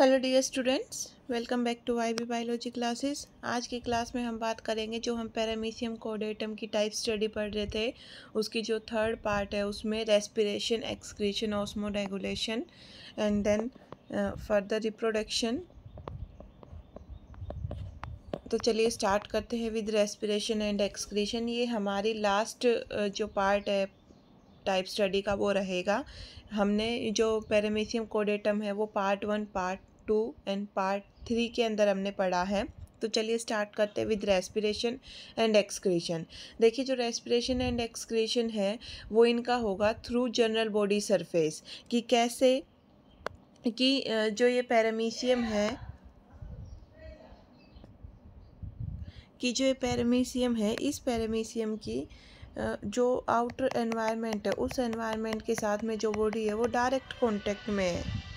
Hello dear students welcome back to Y B biology classes आज की class में हम बात करेंगे जो हम पैरामीशियम कोडेटम की टाइप स्टडी पढ़ रहे थे उसकी जो थर्ड पार्ट है उसमें respiration excretion osmoregulation and then further reproduction तो चलिए स्टार्ट करते हैं विद रेस्पिरेशन एंड एक्सक्रीशन ये हमारी लास्ट uh, जो पार्ट है टाइप स्टडी का वो रहेगा हमने जो पैरामीशियम कोडेटम है वो part one part two and part three के अंदर हमने पढ़ा है तो चलिए स्टार्ट करते हैं विद रेस्पिरेशन एंड एक्सक्रीशन देखिए जो रेस्पिरेशन एंड एक्सक्रीशन है वो इनका होगा थ्रू जनरल बॉडी सरफेस कि कैसे कि जो ये पैरामीशियम है कि जो ये पैरामीशियम है इस पैरामीशियम की जो आउटर एनवायरनमेंट है उस एनवायरनमेंट के साथ में जो बॉडी है वो डायरेक्ट कांटेक्ट में है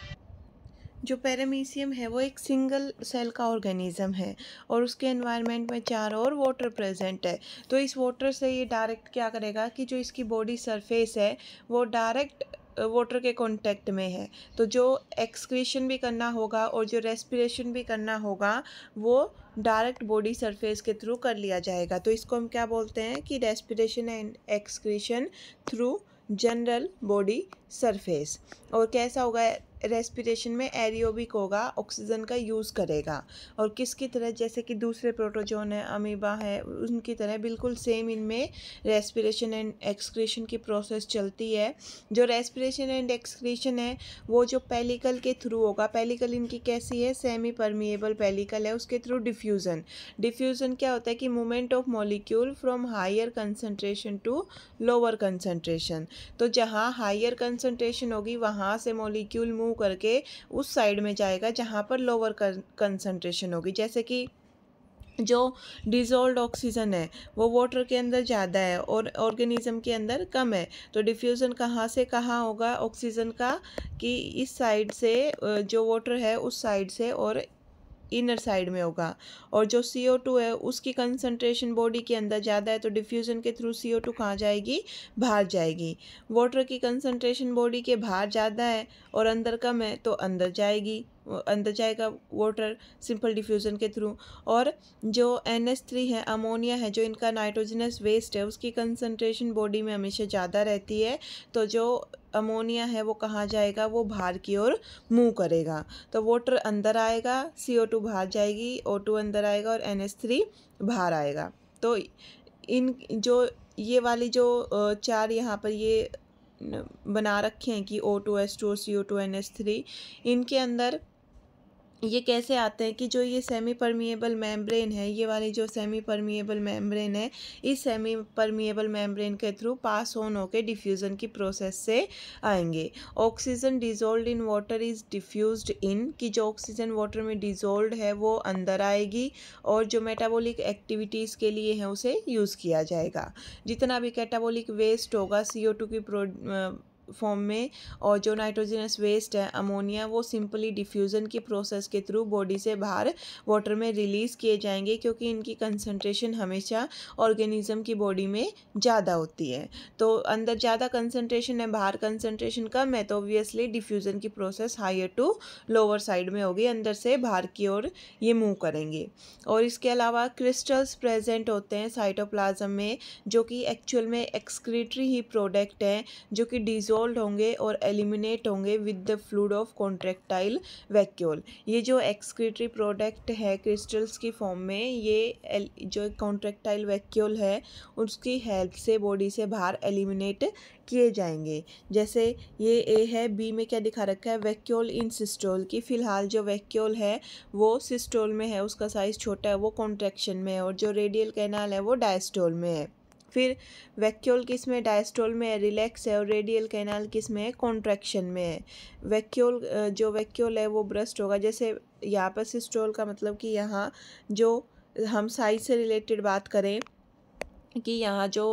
जो पैरामीसियम है वो एक सिंगल सेल का ऑर्गेनिज़म है और उसके एनवायरनमेंट में चार और वाटर प्रेजेंट है तो इस वाटर से ये डायरेक्ट क्या करेगा कि जो इसकी बॉडी सरफेस है वो डायरेक्ट वाटर के कांटेक्ट में है तो जो एक्सक्रीशन भी करना होगा और जो रेस्पिरेशन भी करना होगा वो डायरेक्ट बॉडी सरफेस के थ्रू कर लिया जाएगा तो इसको हम क्या बोलते हैं कि respiration and excretion through general body surface और कैसा होगा रेस्पिरेशन में एरियोबिक होगा ऑक्सीजन का यूज़ करेगा और किसकी तरह जैसे कि दूसरे प्रोटोजोन है अमीबा है उनकी तरह बिल्कुल सेम इनमें रेस्पिरेशन एंड एक्सक्रीशन की प्रोसेस चलती है जो रेस्पिरेशन एंड एक्सक्रीशन है वो जो पेलिकल के थ्रू होगा पेलिकल इनकी कैसी है सेमी परमिएबल पेलिकल है उसके थ्रू डिफ्यूज़न डिफ्यूज़न क्या होता है कि movement of molecule from higher concentration to lower concentration तो जहाँ हायर कंस कंसनट्रेशन होगी वहाँ से मोलिक्यूल मूव करके उस साइड में जाएगा जहाँ पर लोअर कंसनट्रेशन होगी जैसे कि जो डिजोल्ड ऑक्सीजन है वो वाटर के अंदर ज़्यादा है और ऑर्गेनिज्म के अंदर कम है तो डिफ्यूज़न कहाँ से कहाँ होगा ऑक्सीजन का कि इस साइड से जो वाटर है उस साइड से और इनर साइड में होगा और जो सी ओ टू है उसकी कंसनट्रेशन बॉडी के अंदर ज़्यादा है तो डिफ्यूज़न के थ्रू सी ओ टू कहाँ जाएगी बाहर जाएगी वाटर की कंसनट्रेशन बॉडी के बाहर ज़्यादा है और अंदर कम है तो अंदर जाएगी अंदर जाएगा वाटर सिंपल डिफ्यूज़न के थ्रू और जो एन एस थ्री है अमोनिया है जो इनका नाइट्रोजनस वेस्ट है उसकी कंसनट्रेशन बॉडी में हमेशा ज़्यादा रहती है तो जो अमोनिया है वो कहाँ जाएगा वो बाहर की ओर मूव करेगा तो वाटर अंदर आएगा सी ओ टू बाहर जाएगी ओ टू अंदर आएगा और एन एस थ्री बाहर आएगा तो इन जो ये वाली जो चार यहाँ पर ये बना रखे हैं कि O two S two C O two N S three इनके अंदर ये कैसे आते हैं कि जो ये सेमी परमिएबल मेम्ब्रेन है ये वाली जो सेमी परमिएबल मेम्ब्रेन है इस सेमी परमिएबल मेम्ब्रेन के थ्रू पास ऑन होकर डिफ्यूज़न की प्रोसेस से आएंगे oxygen dissolved in water is diffuse in कि जो ऑक्सीजन वाटर में डिजोल्ड है वो अंदर आएगी और जो मेटाबॉलिक एक्टिविटीज़ के लिए है उसे यूज़ किया जाएगा जितना भी कैटाबोलिक वेस्ट होगा सी की प्रो फॉर्म में और जो नाइट्रोजनस वेस्ट है अमोनिया वो सिंपली डिफ्यूज़न की प्रोसेस के थ्रू बॉडी से बाहर वाटर में रिलीज़ किए जाएंगे क्योंकि इनकी कंसनट्रेशन हमेशा ऑर्गेनिज़म की बॉडी में ज़्यादा होती है तो अंदर ज़्यादा कंसनट्रेशन है बाहर कंसनट्रेशन कम है तो ऑब्वियसली डिफ्यूज़न की process higher to lower side में होगी अंदर से बाहर की ओर ये मूव करेंगे और इसके अलावा क्रिस्टल्स प्रेजेंट होते हैं साइटोप्लाजम में जो कि एक्चुअल में एक्सक्रीटरी ही प्रोडक्ट हैं जो कि डीजो डिजोल्व होंगे और एलिमिनेट होंगे with the fluid of contractile vacuole ये जो एक्सक्रीटरी प्रोडक्ट है क्रिस्टल्स की फॉर्म में ये जो कॉन्ट्रेक्टाइल वैक्यूल है उसकी हेल्प से बॉडी से बाहर एलिमिनेट किए जाएंगे जैसे ये ए है बी में क्या दिखा रखा है वैक्यूल इन सिस्टोल की फ़िलहाल जो वैक्यूल है वो सिस्टोल में है उसका साइज़ छोटा है वो कॉन्ट्रैक्शन में है और जो रेडियल कैनाल है वो डायस्टोल में है फिर वैक्यूल किस में डायस्टोल में रिलैक्स है और रेडियल कैनाल किस में है कॉन्ट्रैक्शन में है वैक्यूल जो वैक्यूल है वो ब्रस्ट होगा जैसे यहाँ पर सिस्टोल का मतलब कि यहाँ जो हम साइज से रिलेटेड बात करें कि यहाँ जो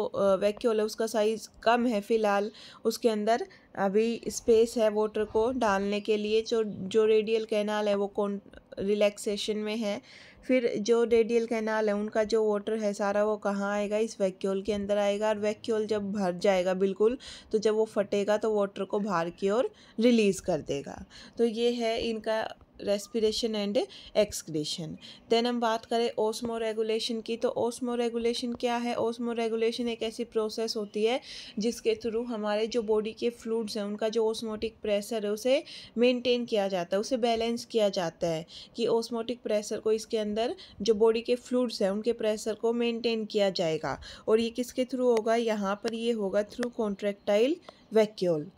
वैक्यूल है उसका साइज़ कम है फ़िलहाल उसके अंदर अभी स्पेस है वोटर को डालने के लिए जो जो रेडियल कैनाल है वो कौन रिलैक्सेशन में है फिर जो रेडियल कैनाल है उनका जो वाटर है सारा वो कहाँ आएगा इस वैक्यूल के अंदर आएगा और वैक्यूल जब भर जाएगा बिल्कुल तो जब वो फटेगा तो वाटर को बाहर की ओर रिलीज़ कर देगा तो ये है इनका रेस्पिरेशन एंड एक्सक्रेशन देन हम बात करें ओसमो रेगुलेशन की तो ओस्मो रेगुलेशन क्या है ओसमो रेगुलेशन एक ऐसी प्रोसेस होती है जिसके थ्रू हमारे जो बॉडी के फ्लूड्स हैं उनका जो ओस्मोटिक प्रेशर है उसे मेनटेन किया जाता है उसे बैलेंस किया जाता है कि ओस्मोटिक प्रेशर को इसके अंदर जो बॉडी के फ्लूड्स हैं उनके प्रेशर को मेनटेन किया जाएगा और ये किसके थ्रू होगा यहाँ पर ये होगा थ्रू कॉन्ट्रेक्टाइल वैक्यूल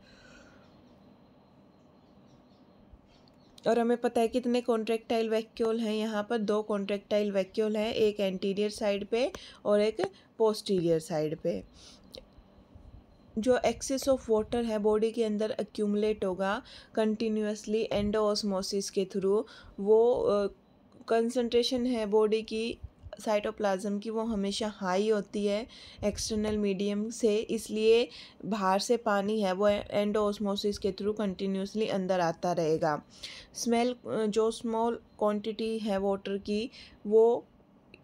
और हमें पता है कितने कॉन्ट्रेक्टाइल वैक्यूल हैं यहाँ पर दो कॉन्ट्रेक्टाइल वैक्यूल हैं एक एंटीरियर साइड पे और एक पोस्टीरियर साइड पे जो एक्सेस ऑफ वाटर है बॉडी के अंदर एक्यूमुलेट होगा कंटिन्यूसली एंडो के थ्रू वो कंसंट्रेशन है बॉडी की साइटोप्लाज्म की वो हमेशा हाई होती है एक्सटर्नल मीडियम से इसलिए बाहर से पानी है वो एंडोस्मोसिस के थ्रू कंटिन्यूसली अंदर आता रहेगा स्मेल जो स्मॉल क्वांटिटी है वाटर की वो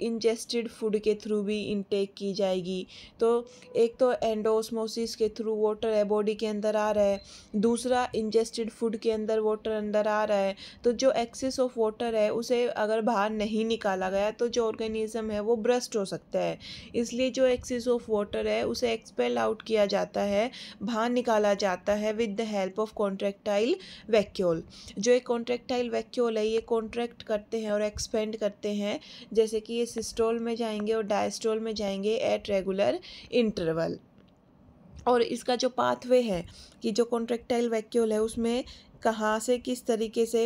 इंजेस्टेड फूड के थ्रू भी इनटेक की जाएगी तो एक तो एंडोसमोसिस के थ्रू वाटर है बॉडी के अंदर आ रहा है दूसरा इंजेस्टेड फूड के अंदर वाटर अंदर आ रहा है तो जो एक्सेस ऑफ वाटर है उसे अगर बाहर नहीं निकाला गया तो जो ऑर्गेनिज्म है वो ब्रस्ट हो सकता है इसलिए जो एक्सेस ऑफ वाटर है उसे एक्सपेल आउट किया जाता है बाहर निकाला जाता है with the help of contractile vacuole जो एक कॉन्ट्रेक्टाइल वैक्यूल है ये कॉन्ट्रैक्ट करते हैं और एक्सपेंड करते हैं जैसे कि ये सिस्टोल में जाएंगे और डायस्टोल में जाएंगे एट रेगुलर इंटरवल और इसका जो पाथवे है कि जो कॉन्ट्रेक्टाइल वैक्यूल है उसमें कहाँ से किस तरीके से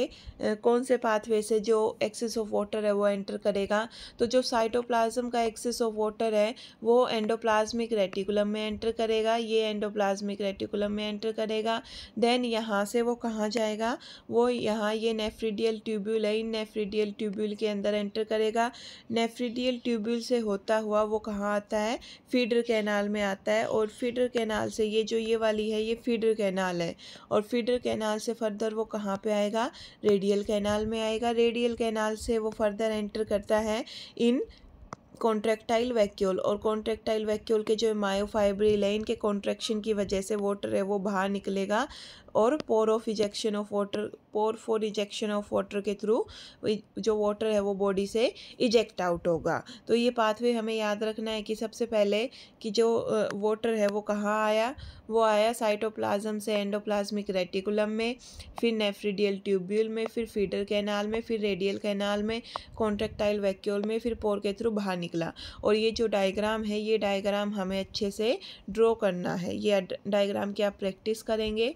कौन से पाथवे से जो एक्सेस ऑफ वाटर है वो एंटर करेगा तो जो साइटोप्लाज्म का एक्सेस ऑफ वाटर है वो एंडोप्लाज्मिक रेटिकुलम में एंटर करेगा ये एंडोप्लाज्मिक रेटिकुलम में एंटर करेगा देन यहाँ से वो कहाँ जाएगा वो यहाँ ये नेफ्रिडियल ट्यूब्यूल है इन नेफ्रिडियल ट्यूब्यूल के अंदर एंटर करेगा नेफ्रिडियल ट्यूब्यूल से होता हुआ वो कहाँ आता है फीडर कैनाल में आता है और फीडर कैनाल से ये जो ये वाली है ये फीडर कैनाल है और फीडर कैनाल से फर्दर वो कहाँ पे आएगा रेडियल कैनाल में आएगा रेडियल कैनाल से वो फर्दर एंटर करता है इन कॉन्ट्रैक्टाइल वैक्यूल और कॉन्ट्रैक्टाइल वैक्यूल के जो मायोफाइब्रिल है इनके कॉन्ट्रेक्शन की वजह से वाटर है वो बाहर निकलेगा और pore of ejection of water pore for ejection of water के थ्रू जो वाटर है वो बॉडी से इजेक्ट आउट होगा तो ये पाथवे हमें याद रखना है कि सबसे पहले कि जो वाटर है वो कहाँ आया वो आया साइटोप्लाज्म से एंडोप्लाज्मिक रेटिकुलम में फिर नेफ्रिडियल ट्यूब्यूल में फिर फीडर कैनाल में फिर रेडियल कैनाल में कॉन्ट्रेक्टाइल वैक्यूल में फिर पोर के थ्रू बाहर निकला और ये जो डायग्राम है ये डायग्राम हमें अच्छे से ड्रॉ करना है ये डायग्राम की आप प्रैक्टिस करेंगे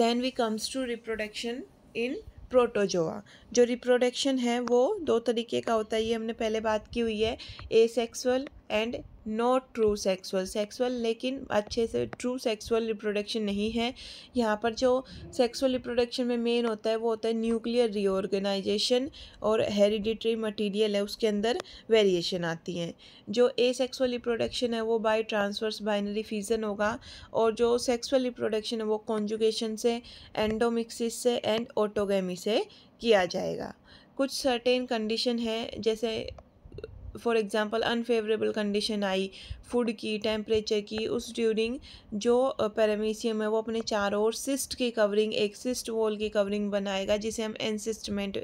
then we comes to reproduction in protozoa जो रिप्रोडक्शन है वो दो तरीके का होता है ये हमने पहले बात की हुई है asexual and not true sexual sexual लेकिन अच्छे से ट्रू सेक्सुअल रिप्रोडक्शन नहीं है यहाँ पर जो सेक्सुअल रिप्रोडक्शन में मेन होता है वो होता है न्यूक्लियर रीऑर्गेनाइजेशन और हेरिडिटरी मटेरियल है उसके अंदर वेरिएशन आती हैं जो ए सेक्सुअल रिप्रोडक्शन है वो बाय ट्रांसवर्स बाइनरी फीजन होगा और जो सेक्सुअल रिप्रोडक्शन है वो कॉन्जुगेशन से एंडोमिक्सिस से एंड ऑटोगेमी से किया जाएगा कुछ सर्टेन कंडीशन है जैसे फॉर एग्ज़ाम्पल अनफेवरेबल कंडीशन आई फूड की टेम्परेचर की उस ड्यूरिंग जो पैरामीशियम है वो अपने चारों ओर सिस्ट की कवरिंग एक सिस्ट वॉल की कवरिंग बनाएगा जिसे हम एनसिस्टमेंट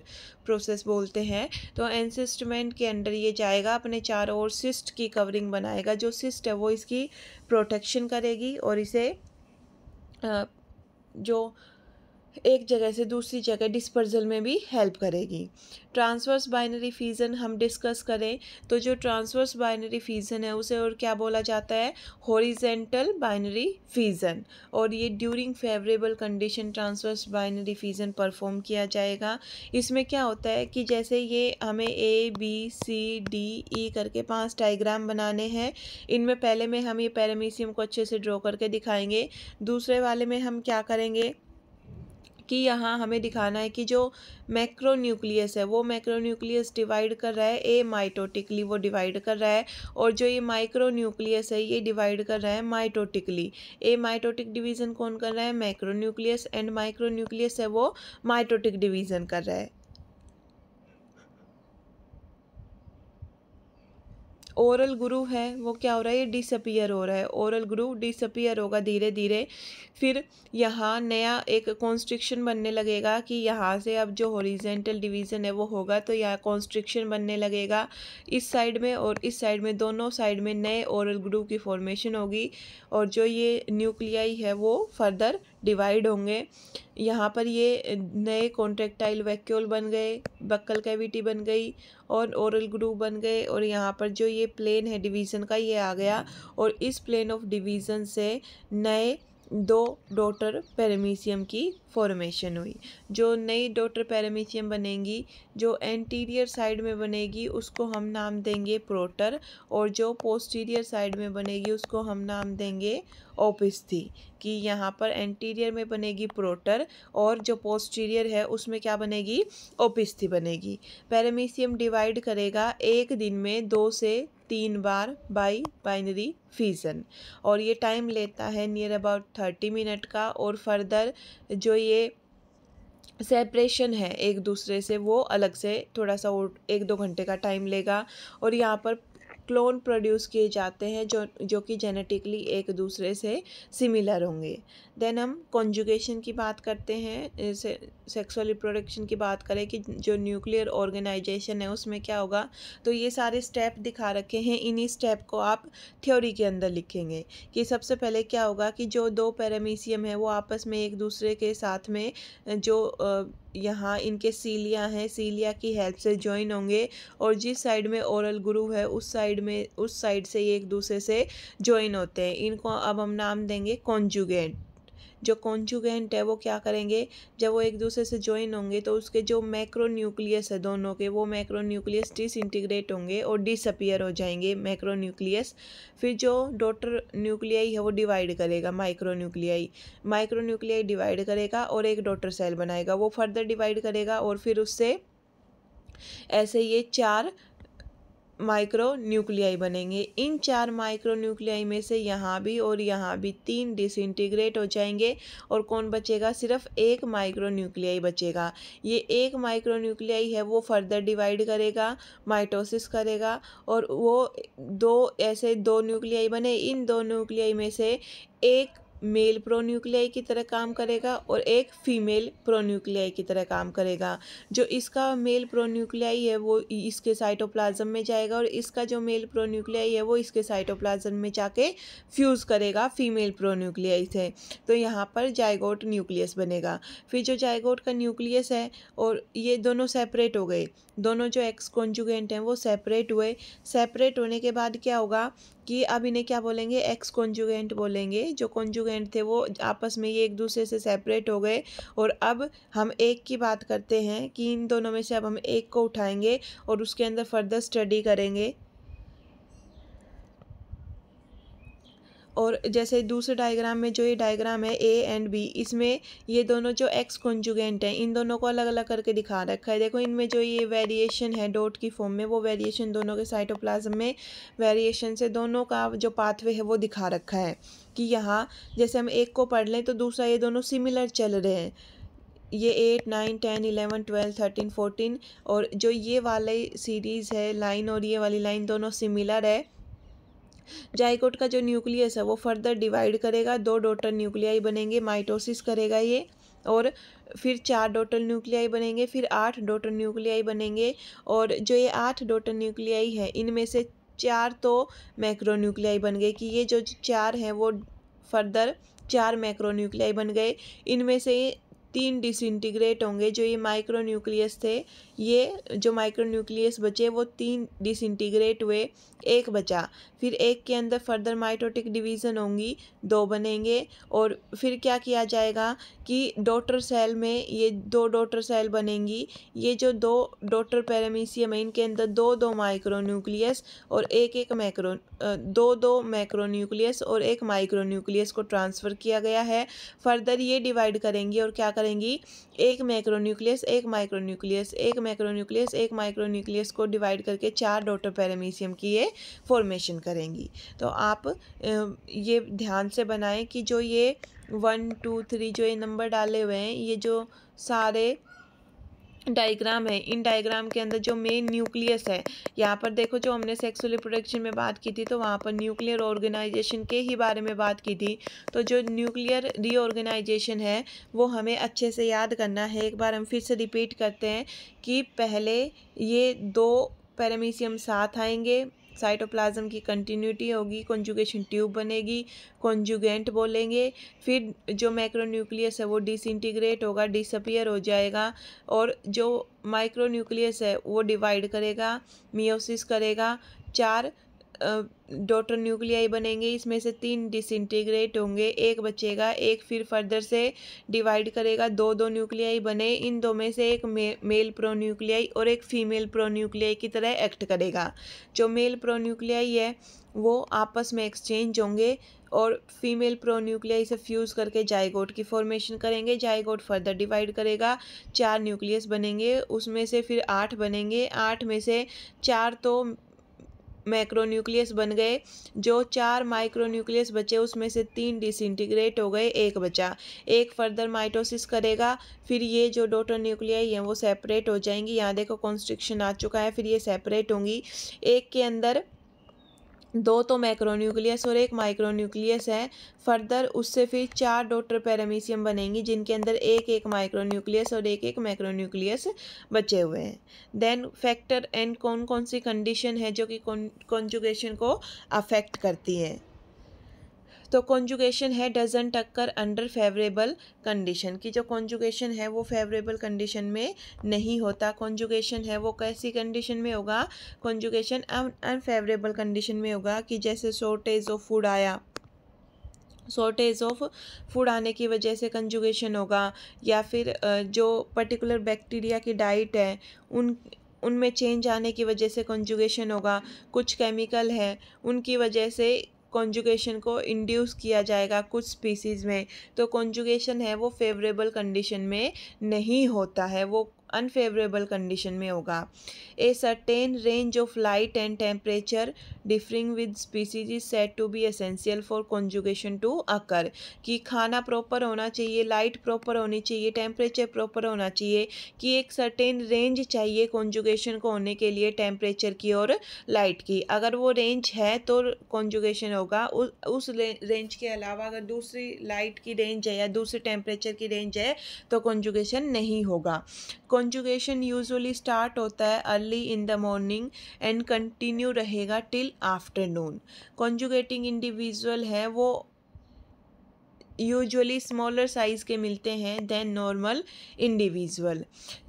प्रोसेस बोलते हैं तो एनसिस्टमेंट के अंडर ये जाएगा अपने चारों ओर सिस्ट की कवरिंग बनाएगा जो सिस्ट है वो इसकी प्रोटेक्शन करेगी और इसे जो एक जगह से दूसरी जगह डिस्पर्जल में भी हेल्प करेगी ट्रांसवर्स बाइनरी फीजन हम डिस्कस करें तो जो ट्रांसवर्स बाइनरी फीजन है उसे और क्या बोला जाता है हॉरिजेंटल बाइनरी फीजन और ये during favourable condition transverse binary fission perform किया जाएगा इसमें क्या होता है कि जैसे ये हमें A B C D E करके पांच डाइग्राम बनाने हैं इनमें पहले में हम ये पैरामीसियम को अच्छे से ड्रॉ करके दिखाएंगे दूसरे वाले में हम क्या करेंगे कि यहाँ हमें दिखाना है कि जो मैक्रोन्यूक्लियस है वो मैक्रोन्यूक्लियस डिवाइड कर रहा है ए माइटोटिकली वो डिवाइड कर रहा है और जो ये माइक्रोन्यूक्लियस है ये डिवाइड कर रहा है माइटोटिकली ए माइटोटिक डिवीज़न कौन कर रहा है मैक्रोन्यूक्लियस एंड माइक्रोन्यूक्लियस है वो माइटोटिक डिवीज़न कर रहा है ओरल ग्रू है वो क्या हो रहा है ये डिसअपियर हो रहा है ओरल ग्रू डिसअपियर होगा धीरे धीरे फिर यहाँ नया एक कॉन्स्ट्रिक्शन बनने लगेगा कि यहाँ से अब जो हॉरिजेंटल डिवीज़न है वो होगा तो यहाँ कॉन्स्ट्रिक्शन बनने लगेगा इस साइड में और इस साइड में दोनों साइड में नए ओरल ग्रू की फॉर्मेशन होगी और जो ये न्यूक्लियाई है वो फर्दर डिवाइड होंगे यहाँ पर ये नए कॉन्ट्रेक्टाइल वैक्यूल बन गए बक्कल कैविटी बन गई और ओरल ग्रू बन गए और यहाँ पर जो ये प्लेन है डिवीज़न का ये आ गया और इस प्लेन ऑफ डिवीज़न से नए दो डोटर पैरामीशियम की फॉर्मेशन हुई जो नई डोटर पैरामीशियम बनेगी जो एंटीरियर साइड में बनेगी उसको हम नाम देंगे प्रोटर और जो पोस्टीरियर साइड में बनेगी उसको हम नाम देंगे ओपिस्थी कि यहाँ पर एंटीरियर में बनेगी प्रोटर और जो पोस्टीरियर है उसमें क्या बनेगी ओपिस्थी बनेगी पैरामीशियम डिवाइड करेगा एक दिन में दो से तीन बार बाई बाइनरी फीजन और ये टाइम लेता है नियर अबाउट थर्टी मिनट का और फर्दर जो ये सेपरेशन है एक दूसरे से वो अलग से थोड़ा सा और एक दो घंटे का टाइम लेगा और यहाँ पर क्लोन प्रोड्यूस किए जाते हैं जो जो कि जेनेटिकली एक दूसरे से सिमिलर होंगे देन हम कॉन्जुगेशन की बात करते हैं से, सेक्सुअल रिप्रोडक्शन की बात करें कि जो न्यूक्लियर ऑर्गेनाइजेशन है उसमें क्या होगा तो ये सारे स्टेप दिखा रखे हैं इन्हीं स्टेप को आप थ्योरी के अंदर लिखेंगे कि सबसे पहले क्या होगा कि जो दो पैरामीसियम है वो आपस में एक दूसरे के साथ में जो यहाँ इनके सीलियाँ हैं सीलिया की हेल्प से ज्वाइन होंगे और जिस साइड में ओरल गुरु है उस साइड में उस साइड से ये एक दूसरे से ज्वाइन होते हैं इनको अब हम नाम देंगे कॉन्जुगेट जो कॉन्जुगेंट है वो क्या करेंगे जब वो एक दूसरे से ज्वाइन होंगे तो उसके जो मैक्रो न्यूक्लियस है दोनों के वो मैक्रो न्यूक्लियस डिसइंटीग्रेट होंगे और डिसअपियर हो जाएंगे मैक्रो न्यूक्लियस फिर जो डॉटर न्यूक्लियाई है वो डिवाइड करेगा micronuclei micronuclei divide करेगा और एक डॉटर सेल बनाएगा वो फर्दर डिवाइड करेगा और फिर उससे ऐसे ये चार माइक्रो न्यूक्लियाई बनेंगे इन चार माइक्रो न्यूक्लियाई में से यहाँ भी और यहाँ भी तीन डिसइंटीग्रेट हो जाएंगे और कौन बचेगा सिर्फ एक माइक्रो न्यूक्लियाई बचेगा ये एक माइक्रो न्यूक्लियाई है वो फर्दर डिवाइड करेगा माइटोसिस करेगा और वो दो ऐसे दो न्यूक्लियाई बने इन दो न्यूक्लियाई में से एक मेल प्रोन्यूक्लियाई की तरह काम करेगा और एक फीमेल प्रोन्यूक्लियाई की तरह काम करेगा जो इसका मेल प्रोन्यूक्लियाई है वो इसके साइटोप्लाज्म में जाएगा और इसका जो मेल प्रोन्यूक्लियाई है वो इसके साइटोप्लाज्म में जाके फ्यूज़ करेगा फीमेल प्रोन्यूक्लियाई से तो यहाँ पर जायगोट न्यूक्लियस बनेगा फिर जो जायगोट का न्यूक्लियस है और ये दोनों सेपरेट हो गए दोनों जो एक्स कॉन्जुगेंट हैं वो सेपरेट हुए सेपरेट होने के बाद क्या होगा कि अब इन्हें क्या बोलेंगे एक्स कॉन्जुगेंट बोलेंगे जो कॉन्जुगेंट थे वो आपस में ये एक दूसरे से सेपरेट हो गए और अब हम एक की बात करते हैं कि इन दोनों में से अब हम एक को उठाएंगे और उसके अंदर फर्दर स्टडी करेंगे और जैसे दूसरे डायग्राम में जो ये डायग्राम है ए एंड बी इसमें ये दोनों जो एक्स कॉन्जुगेंट हैं इन दोनों को अलग अलग करके दिखा रखा है देखो इनमें जो ये वेरिएशन है डॉट की फॉर्म में वो वेरिएशन दोनों के साइटोप्लाज्म में वेरिएशन से दोनों का जो पाथवे है वो दिखा रखा है कि यहाँ जैसे हम एक को पढ़ लें तो दूसरा ये दोनों सिमिलर चल रहे हैं ये eight nine ten eleven twelve thirteen fourteen और जो ये वाली सीरीज़ है लाइन और ये वाली लाइन दोनों सिमिलर है जाइकोट का जो न्यूक्लियस है वो फर्दर डिवाइड करेगा दो डोटर न्यूक्लियाई बनेंगे माइटोसिस करेगा ये और फिर चार डोटल न्यूक्लियाई बनेंगे फिर आठ डोटल न्यूक्लियाई बनेंगे और जो ये आठ डोटल न्यूक्लियाई है इनमें से चार तो मैक्रोन्यूक्लियाई बन गए कि ये जो चार हैं वो फर्दर चार मैक्रोन्यूक्लियाई बन गए इनमें से तीन डिसइंटीग्रेट होंगे जो ये माइक्रो न्यूक्लियस थे ये जो माइक्रो न्यूक्लियस बचे वो तीन डिसइंटीग्रेट हुए एक बचा फिर एक के अंदर फर्दर माइटोटिक डिवीज़न होंगी दो बनेंगे और फिर क्या किया जाएगा कि डॉटर सेल में ये दो डॉटर सेल बनेंगी ये जो दो डॉटर पैरामीसियम है इनके अंदर दो दो माइक्रो न्यूक्लियस और एक एक माइक्रो दो दो माइक्रो न्यूक्लियस और एक माइक्रो न्यूक्लियस को ट्रांसफ़र किया गया है फर्दर ये डिवाइड करेंगी और क्या करेंगे करेंगी एक मैक्रोन्यूक्लियस एक माइक्रोन्यूक्लियस एक मैक्रोन्यूक्लियस एक माइक्रोन्यूक्लियस को डिवाइड करके चार डॉटर पैरामीशियम की ये फॉर्मेशन करेंगी तो आप ये ध्यान से बनाएं कि जो ये वन टू थ्री जो ये नंबर डाले हुए हैं ये जो सारे डायग्राम है इन डायग्राम के अंदर जो मेन न्यूक्लियस है यहाँ पर देखो जो हमने सेक्सुअल रिप्रोडक्शन में बात की थी तो वहाँ पर न्यूक्लियर ऑर्गेनाइजेशन के ही बारे में बात की थी तो जो न्यूक्लियर रीऑर्गेनाइजेशन है वो हमें अच्छे से याद करना है एक बार हम फिर से रिपीट करते हैं कि पहले ये दो पैरामीशियम साथ आएंगे साइटोप्लाज्म की कंटिन्यूटी होगी कॉन्जुगेशन ट्यूब बनेगी कॉन्जुगेंट बोलेंगे फिर जो माइक्रोन्यूक्लियस है वो डिसइंटीग्रेट होगा डिसअपियर हो जाएगा और जो माइक्रोन्यूक्लियस है वो डिवाइड करेगा मियोसिस करेगा चार डॉटर न्यूक्लियाई बनेंगे इसमें से तीन डिसइंटीग्रेट होंगे एक बचेगा एक फिर फर्दर से डिवाइड करेगा दो दो न्यूक्लियाई बने इन दो में से एक मे, मेल प्रो न्यूक्लियाई और एक फीमेल प्रो न्यूक्लियाई की तरह एक्ट करेगा जो मेल प्रो न्यूक्लियाई है वो आपस में एक्सचेंज होंगे और फीमेल प्रो न्यूक्लियाई से फ्यूज़ करके जाइगोट की फॉर्मेशन करेंगे जायगोट फर्दर डिवाइड करेगा चार न्यूक्लियस बनेंगे उसमें से फिर आठ बनेंगे आठ में से चार तो मैक्रोन्यूक्लियस बन गए जो चार माइक्रोन्यूक्लियस बचे उसमें से तीन डिसइंटीग्रेट हो गए एक बचा एक फर्दर माइटोसिस करेगा फिर ये जो डोटर न्यूक्लियाई हैं वो सेपरेट हो जाएंगी यहाँ देखो कॉन्स्ट्रिक्शन आ चुका है फिर ये सेपरेट होंगी एक के अंदर दो तो मैक्रोन्यूक्लियस और एक माइक्रोन्यूक्लियस है फर्दर उससे फिर चार डॉटर पैरामीशियम बनेंगी जिनके अंदर एक एक माइक्रोन्यूक्लियस और एक एक माइक्रोन्यूक्लियस बचे हुए हैं देन फैक्टर एंड कौन कौन सी कंडीशन है जो कि कॉन्जुगेशन को अफेक्ट करती है तो कॉन्जुगेशन है डजन टक्कर अंडर फेवरेबल कंडीशन की जो कॉन्जुगेशन है वो फेवरेबल कंडीशन में नहीं होता कॉन्जुगेशन है वो कैसी कंडीशन में होगा कॉन्जुगेशन अनफेवरेबल कंडीशन में होगा कि जैसे शॉर्टेज ऑफ फूड आया शॉर्टेज ऑफ फूड आने की वजह से कंजुगेशन होगा या फिर जो पर्टिकुलर बैक्टीरिया की डाइट है उन उनमें चेंज आने की वजह से कंजुगेशन होगा कुछ केमिकल है उनकी वजह से कॉन्जुगेशन को इंड्यूस किया जाएगा कुछ स्पीसीज़ में तो कॉन्जुगेशन है वो फेवरेबल कंडीशन में नहीं होता है वो अनफेवरेबल कंडीशन में होगा a certain range of light and temperature differing with species is said to be essential for conjugation to occur कि खाना प्रॉपर होना चाहिए लाइट प्रॉपर होनी चाहिए टेम्परेचर प्रॉपर होना चाहिए कि एक सर्टेन रेंज चाहिए कॉन्जुगेशन को होने के लिए टेम्परेचर की और लाइट की अगर वो रेंज है तो कॉन्जुगेशन होगा उस रेंज के अलावा अगर दूसरी लाइट की रेंज है या दूसरे टेम्परेचर की रेंज है तो कॉन्जुगेशन नहीं होगा कॉन्जुगेशन यूजुअली स्टार्ट होता है early in the morning and continue रहेगा टिल आफ्टरनून कॉन्जुगेटिंग इंडिविजुअल है वो यूजुअली स्मॉलर साइज़ के मिलते हैं देन नॉर्मल इंडिविजुअल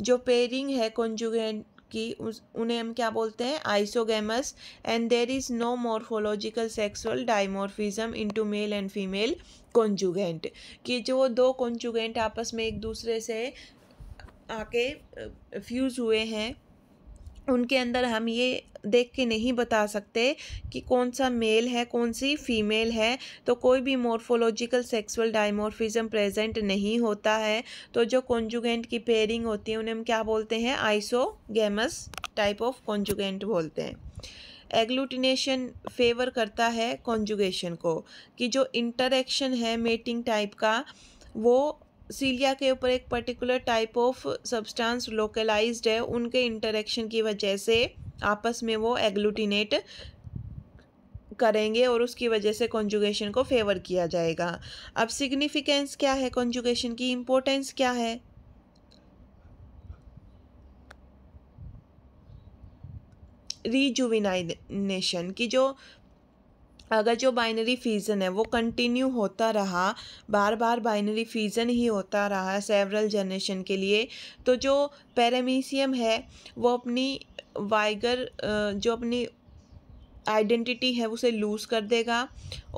जो पेयरिंग है कॉन्जुगेट की उस उन्हें हम क्या बोलते हैं isogamous and there is no morphological sexual dimorphism into male and female conjugant कि जो दो कॉन्जुगेंट आपस में एक दूसरे से आके फ्यूज़ हुए हैं उनके अंदर हम ये देख के नहीं बता सकते कि कौन सा मेल है कौन सी फीमेल है तो कोई भी मोर्फोलॉजिकल सेक्सुअल डाइमोर्फिज्म प्रेजेंट नहीं होता है तो जो कॉन्जुगेंट की पेयरिंग होती है उन्हें हम क्या बोलते हैं आइसोगेमस टाइप ऑफ कॉन्जुगेंट बोलते हैं एग्लूटिनेशन फेवर करता है कॉन्जुगेशन को कि जो इंटरेक्शन है मेटिंग टाइप का वो सीलिया के ऊपर एक particular type of substance localised है उनके इंटरेक्शन की वजह से आपस में वो एग्लूटिनेट करेंगे और उसकी वजह से कॉन्जुगेशन को फेवर किया जाएगा अब सिग्निफिकेंस क्या है कॉन्जुगेशन की इम्पोर्टेंस क्या है रीजुविनाइनेशन की जो अगर जो बाइनरी फ्यूज़न है वो कंटिन्यू होता रहा बार बार बाइनरी फ्यूज़न ही होता रहा सेवरल जनरेशन के लिए तो जो पैरामीसियम है वो अपनी वाइगर जो अपनी आइडेंटिटी है उसे लूज़ कर देगा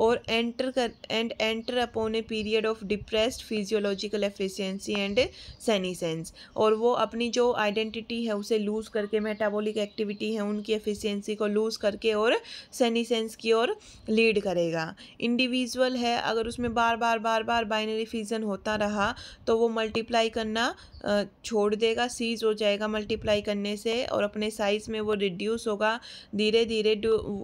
और एंटर कर and enter upon a period of depressed physiological efficiency and senescence और वो अपनी जो आइडेंटिटी है उसे लूज़ करके मेटाबॉलिक एक्टिविटी है उनकी एफिशिएंसी को लूज़ करके और सैनिसेंस की ओर लीड करेगा इंडिविजुअल है अगर उसमें बार बार बार बार बाइनरी फीजन होता रहा तो वो मल्टीप्लाई करना छोड़ देगा सीज हो जाएगा मल्टीप्लाई करने से और अपने साइज़ में वो रिड्यूस होगा धीरे धीरे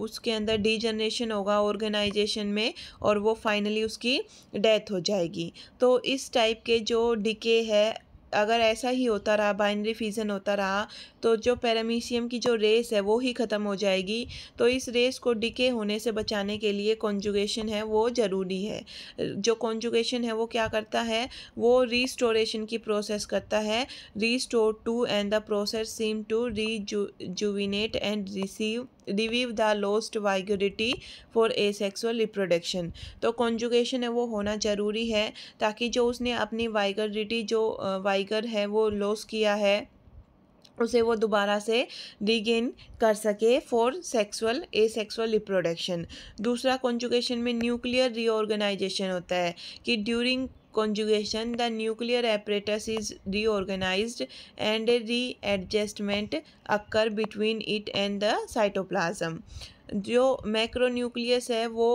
उसके अंदर डीजनरेशन होगा ऑर्गेनाइजेशन कंडीशन में और वो फाइनली उसकी डेथ हो जाएगी तो इस टाइप के जो डिके है अगर ऐसा ही होता रहा बाइनरी फ्यूज़न होता रहा तो जो पैरामीशियम की जो रेस है वो ही ख़त्म हो जाएगी तो इस रेस को डिके होने से बचाने के लिए कॉन्जुगेशन है वो ज़रूरी है जो कॉन्जुगेशन है वो क्या करता है वो रीस्टोरेशन की प्रोसेस करता है restore to and the process seem to rejuvenate and receive revive the lost vigority for asexual reproduction तो कॉन्जुगेशन है वो होना ज़रूरी है ताकि जो उसने अपनी वाइगरिटी जो वाइगर है वो लॉस किया है उसे वो दोबारा से रिगेन कर सके for sexual asexual reproduction दूसरा कॉन्जुगेशन में न्यूक्लियर रीऑर्गेनाइजेशन होता है कि during conjugation the nuclear apparatus is reorganise and a readjustment occur between it and the cytoplasm जो मैक्रोन्यूक्लियस है वो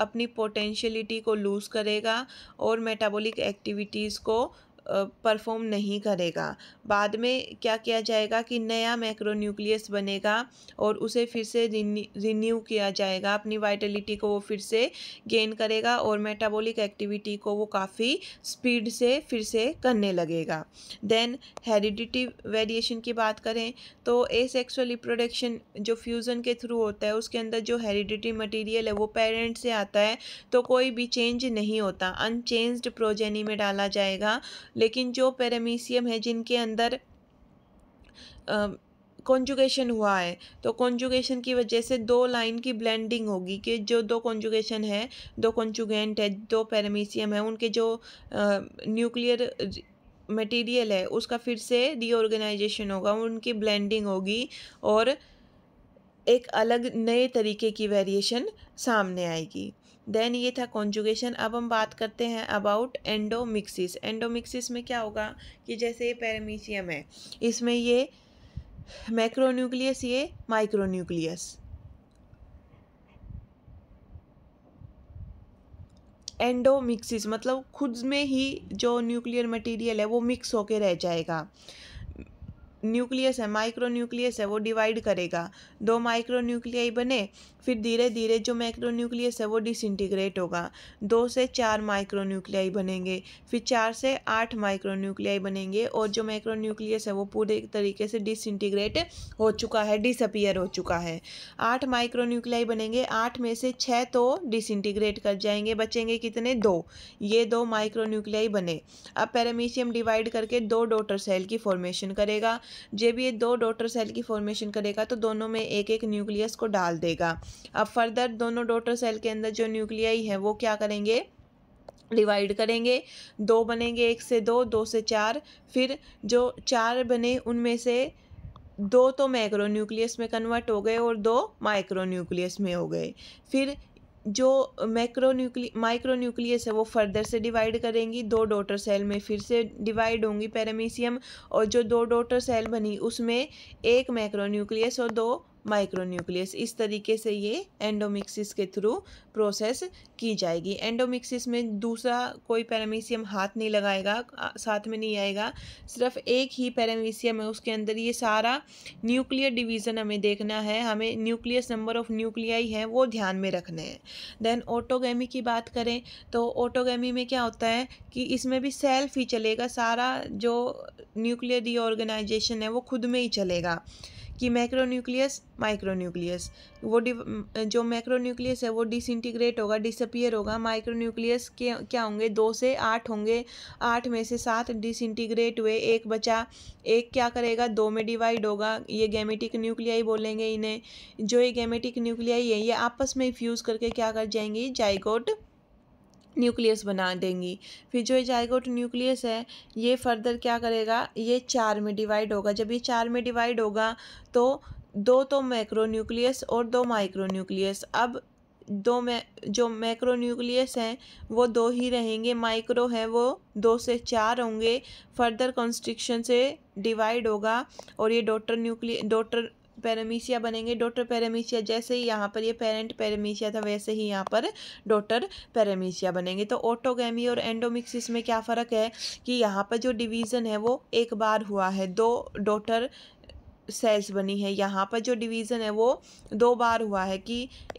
अपनी पोटेंशियलिटी को लूज़ करेगा और मेटाबॉलिक एक्टिविटीज़ को परफॉर्म नहीं करेगा बाद में क्या किया जाएगा कि नया मैक्रोन्यूक्लियस बनेगा और उसे फिर से रिन्यू किया जाएगा अपनी वाइटलिटी को वो फिर से गेन करेगा और मेटाबॉलिक एक्टिविटी को वो काफ़ी स्पीड से फिर से करने लगेगा देन हेरिडिटी वेरिएशन की बात करें तो ए सेक्सुअल रिप्रोडक्शन जो फ्यूज़न के थ्रू होता है उसके अंदर जो हेरिडिटी मटीरियल है वो पेरेंट से आता है तो कोई भी चेंज नहीं होता अनचेंज्ड प्रोजेनी में डाला जाएगा लेकिन जो पैरामीसियम है जिनके अंदर कॉन्जुगेशन हुआ है तो कॉन्जुगेशन की वजह से दो लाइन की ब्लेंडिंग होगी कि जो दो कॉन्जुगेशन है दो कॉन्जुगेंट है दो पैरामीसियम है उनके जो न्यूक्लियर मटेरियल है उसका फिर से रीऑर्गेनाइजेशन होगा उनकी ब्लेंडिंग होगी और एक अलग नए तरीके की वेरिएशन सामने आएगी देन ये था कॉन्जुगेशन अब हम बात करते हैं अबाउट एंडोमिक्सिस एंडोमिक्सिस में क्या होगा कि जैसे ये पैरामीशियम है इसमें ये मैक्रोन्यूक्लियस ये माइक्रोन्यूक्लियस एंडोमिक्सिस मतलब खुद में ही जो न्यूक्लियर मटेरियल है वो मिक्स होके रह जाएगा न्यूक्लियस है माइक्रो न्यूक्लियस है वो डिवाइड करेगा दो माइक्रो न्यूक्लियाई बने फिर धीरे धीरे जो माइक्रो न्यूक्लियस है वो डिसइंटीग्रेट होगा दो से चार माइक्रो न्यूक्लियाई बनेंगे फिर चार से आठ माइक्रो न्यूक्लियाई बनेंगे और जो माइक्रो न्यूक्लियस है वो पूरे तरीके से डिसइंटीग्रेट हो चुका है डिसअपियर हो चुका है आठ माइक्रो न्यूक्लियाई बनेंगे आठ में से छः तो डिसइंटीग्रेट कर जाएंगे बचेंगे कितने दो ये दो माइक्रो न्यूक्लियाई बने अब पैरामीशियम डिवाइड करके दो डॉटर सेल की फॉर्मेशन करेगा जब ये दो डॉटर सेल की फॉर्मेशन करेगा तो दोनों में एक एक न्यूक्लियस को डाल देगा अब फर्दर दोनों डॉटर सेल के अंदर जो न्यूक्लियाई है वो क्या करेंगे डिवाइड करेंगे दो बनेंगे एक से दो दो से चार फिर जो चार बने उनमें से दो तो मैक्रो न्यूक्लियस में कन्वर्ट हो गए और दो माइक्रो न्यूक्लियस में हो गए फिर जो मैक्रोन्यूक्ली माइक्रोन्यूक्लियस है वो फर्दर से डिवाइड करेंगी दो डॉटर सेल में फिर से डिवाइड होंगी पैरामीशियम और जो दो डॉटर सेल बनी उसमें एक मैक्रोन्यूक्लियस और दो माइक्रोन्यूक्लियस इस तरीके से ये एंडोमिक्सिस के थ्रू प्रोसेस की जाएगी एंडोमिक्सिस में दूसरा कोई पैरामीशियम हाथ नहीं लगाएगा साथ में नहीं आएगा सिर्फ एक ही पैरामीशियम है उसके अंदर ये सारा न्यूक्लियर डिवीज़न हमें देखना है हमें न्यूक्लियस नंबर ऑफ न्यूक्लियाई है वो ध्यान में रखने हैं देन ऑटोगेमी की बात करें तो ऑटोगेमी में क्या होता है कि इसमें भी सेल्फ ही चलेगा सारा जो न्यूक्लियर रीऑर्गेनाइजेशन है वो खुद में ही चलेगा कि मैक्रोन्यूक्लियस माइक्रोन्यूक्लियस वो जो मैक्रोन्यूक्लियस है वो डिसइंटीग्रेट होगा डिसअपियर होगा माइक्रोन्यूक्लियस के क्या होंगे दो से आठ होंगे आठ में से सात डिसइंटीग्रेट हुए एक बचा एक क्या करेगा दो में डिवाइड होगा ये गैमेटिक न्यूक्लियाई बोलेंगे इन्हें जो ये गैमेटिक न्यूक्लियाई है ये आपस में फ्यूज़ करके क्या कर जाएंगी जाइकोट न्यूक्लियस बना देंगी फिर जो ये जाइगोट तो न्यूक्लियस है ये फर्दर क्या करेगा ये चार में डिवाइड होगा जब ये चार में डिवाइड होगा तो दो तो मैक्रो न्यूक्लियस और दो माइक्रो न्यूक्लियस अब दो मै जो मैक्रो न्यूक्लियस हैं वो दो ही रहेंगे माइक्रो हैं वो दो से चार होंगे फर्दर कॉन्स्ट्रिक्शन से डिवाइड होगा और ये डॉटर न्यूक्लिय डॉटर पैरामीसिया बनेंगे डॉटर पैरामीसिया जैसे ही यहाँ पर ये पेरेंट पैरामीसिया था वैसे ही यहाँ पर डॉटर पैरामीसिया बनेंगे तो ऑटोगेमी और एंडोमिक्सिस में क्या फ़र्क है कि यहाँ पर जो डिवीज़न है वो एक बार हुआ है दो डॉटर सेल्स बनी है यहाँ पर जो डिवीज़न है वो दो बार हुआ है कि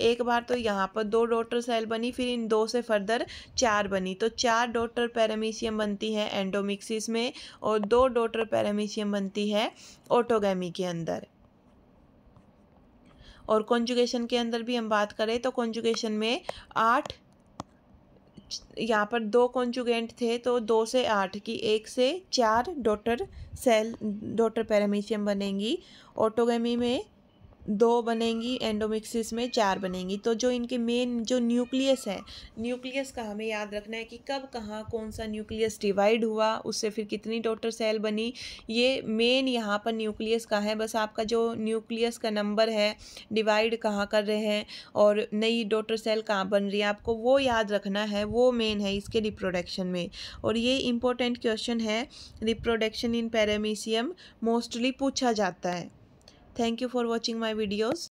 एक बार तो यहाँ पर दो डॉटर सेल बनी फिर इन दो से फर्दर चार बनी तो चार डॉटर पैरामीशियम बनती है एंडोमिक्सिस में और दो डॉटर पैरामीशियम बनती है ओटोगैमी के अंदर और कॉन्जुगेशन के अंदर भी हम बात करें तो कॉन्जुगेशन में आठ यहाँ पर दो कॉन्जुगेंट थे तो दो से आठ की एक से चार डॉटर सेल डॉटर पैरामीशियम बनेंगी ऑटोगेमी में दो बनेंगी एंडोमिक्सिस में चार बनेंगी तो जो इनके मेन जो न्यूक्लियस है न्यूक्लियस का हमें याद रखना है कि कब कहाँ कौन सा न्यूक्लियस डिवाइड हुआ उससे फिर कितनी डॉटर सेल बनी ये मेन यहाँ पर न्यूक्लियस का है बस आपका जो न्यूक्लियस का नंबर है डिवाइड कहाँ कर रहे हैं और नई डॉटर सेल कहाँ बन रही है आपको वो याद रखना है वो मेन है इसके रिप्रोडक्शन में और ये इंपॉर्टेंट क्वेश्चन है रिप्रोडक्शन इन पैरामीसियम मोस्टली पूछा जाता है Thank you for watching my videos.